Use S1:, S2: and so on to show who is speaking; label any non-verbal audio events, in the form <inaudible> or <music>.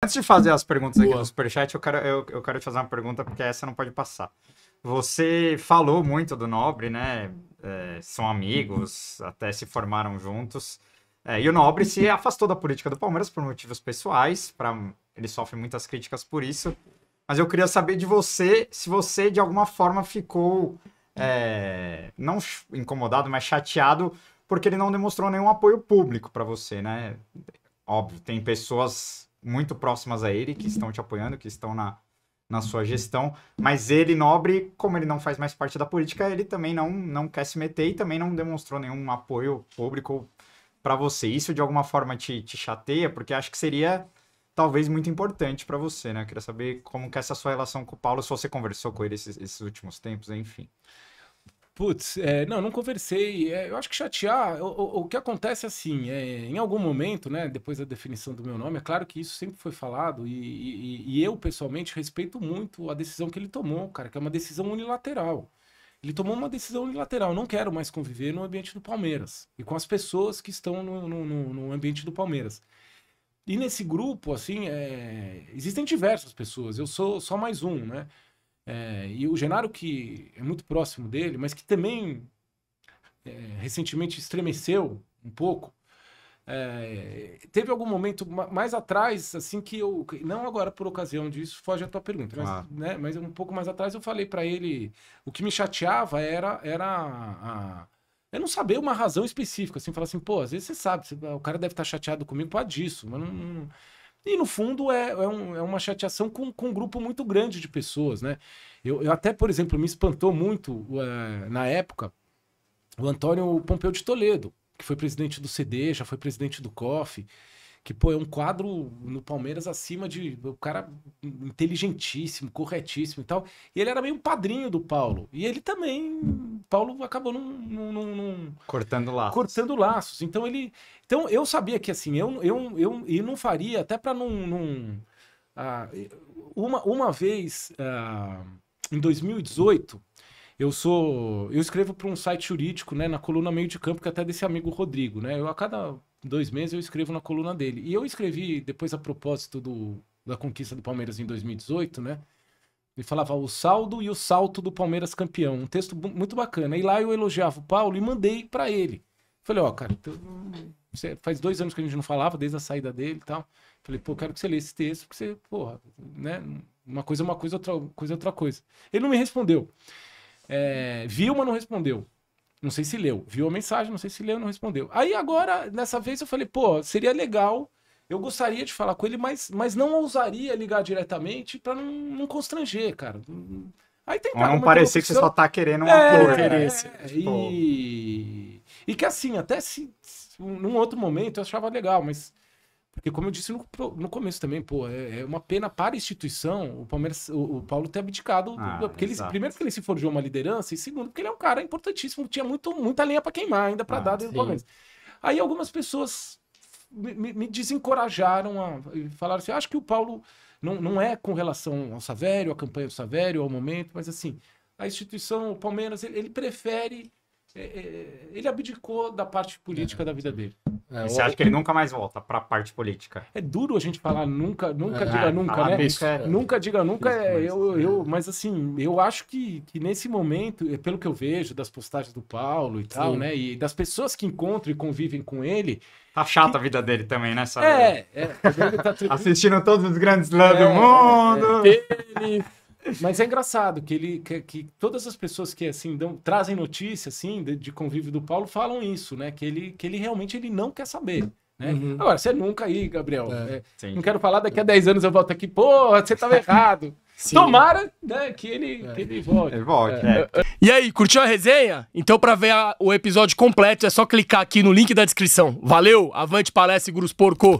S1: Antes de fazer as perguntas aqui Boa. no Superchat, eu quero, eu, eu quero te fazer uma pergunta, porque essa não pode passar. Você falou muito do Nobre, né? É, são amigos, até se formaram juntos. É, e o Nobre se afastou da política do Palmeiras por motivos pessoais, pra, ele sofre muitas críticas por isso. Mas eu queria saber de você, se você de alguma forma ficou, é, não incomodado, mas chateado, porque ele não demonstrou nenhum apoio público para você, né? Óbvio, tem pessoas muito próximas a ele, que uhum. estão te apoiando, que estão na, na sua uhum. gestão. Mas ele, nobre, como ele não faz mais parte da política, ele também não, não quer se meter e também não demonstrou nenhum apoio público para você. Isso de alguma forma te, te chateia, porque acho que seria talvez muito importante para você, né? Eu queria saber como que é essa sua relação com o Paulo, se você conversou com ele esses, esses últimos tempos, enfim. Putz, é, não, não conversei. É, eu acho que chatear, o, o,
S2: o que acontece é assim, é, em algum momento, né, depois da definição do meu nome, é claro que isso sempre foi falado e, e, e, eu, pessoalmente, respeito muito a decisão que ele tomou, cara, que é uma decisão unilateral. Ele tomou uma decisão unilateral, não quero mais conviver no ambiente do Palmeiras e com as pessoas que estão no, no, no ambiente do Palmeiras. E nesse grupo, assim, é, existem diversas pessoas, eu sou só mais um, né? É, e o Genaro, que é muito próximo dele, mas que também é, recentemente estremeceu um pouco, é, teve algum momento mais atrás, assim, que eu. Não agora por ocasião disso, foge a tua pergunta, mas, ah. né, mas um pouco mais atrás eu falei para ele. O que me chateava era, era a, eu não sabia uma razão específica, assim, falar assim, pô, às vezes você sabe, o cara deve estar tá chateado comigo por causa disso, mas não, não e no fundo é, é, um, é uma chateação com, com, um grupo muito grande de pessoas, né? Eu, eu até, por exemplo, me espantou muito uh, na época o Antônio Pompeu de Toledo, que foi presidente do CD, já foi presidente do COF que, pô, é um quadro no Palmeiras acima de. O cara inteligentíssimo, corretíssimo e tal. E ele era meio padrinho do Paulo. E ele também. Paulo acabou num. num, num
S1: cortando laços.
S2: Cortando laços. Então ele. Então eu sabia que assim, eu, eu, eu, eu não faria, até para não. ah, uma, uma vez, ah, em 2018, eu sou. Eu escrevo para um site jurídico, né? Na coluna Meio de Campo, que é até desse amigo Rodrigo, né? Eu a cada dois meses eu escrevo na coluna dele. E eu escrevi, depois a propósito do, da conquista do Palmeiras em 2018, né? Ele falava o saldo e o salto do Palmeiras campeão. Um texto muito bacana. E lá eu elogiava o Paulo e mandei para ele. Falei, ó, oh, cara, tu... Então, faz dois anos que a gente não falava, desde a saída dele e tal. Falei, pô, quero que você lê esse texto, porque você, porra, né? Uma coisa é uma coisa, outra coisa é outra coisa. Ele não me respondeu. É, não respondeu. Não sei se leu. Viu a mensagem, não sei se leu, não respondeu. Aí agora, nessa vez, eu falei, pô, seria legal. Eu gostaria de falar com ele, mas, mas não ousaria ligar diretamente para não, não constranger, cara. Aí tem Não parecer que você só tá querendo uma é, flor. É, né? é tipo... e... e que assim, até se num outro momento eu achava legal, mas porque, como eu disse no, no começo também, pô, é, é uma pena para a instituição o Palmeiras, o, o Paulo ter abdicado. Ah, porque ele, primeiro, porque ele se forjou uma liderança, e segundo, porque ele é um cara importantíssimo, tinha muito, muita linha para queimar ainda para ah, dar dentro do Palmeiras. Aí algumas pessoas me, me desencorajaram a falar assim: ah, acho que o Paulo não, não é com relação ao Savério, à campanha do Savério, ao momento, mas assim, a instituição, o Palmeiras, ele, ele prefere é, é, ele abdicou da parte política
S1: é. da vida dele. É, e você acha que ele nunca mais volta para a parte política?
S2: É duro a gente falar nunca, nunca é, diga é, nunca, né? Nunca, é nunca diga nunca. É, eu, eu, é. mas assim, eu acho que, que nesse momento, pelo que eu vejo das postagens do Paulo e tal, Sim. né? E das pessoas que encontram e convivem com ele,
S1: Tá chata que... a vida dele
S2: também, né? Sabe? É, é. Tá... <laughs> Assistindo
S1: todos os grandes lãs é, do mundo. É, ele mas
S2: é engraçado que ele que, que, todas as pessoas que assim dão, trazem notícia assim de, de, convívio do Paulo falam isso, né? Que ele que ele realmente ele não quer saber. Né? Uhum. Agora, você nunca aí, Gabriel. É, é, não quero falar, daqui a 10 anos eu volto aqui, porra, você estava errado. <laughs> Sim. Tomara né, que, ele, é. que ele volte. Ele volte é. É. E aí, curtiu a resenha? Então, para ver a, o episódio completo, é só clicar aqui no link da descrição. Valeu, avante palestra, Gurus Porco!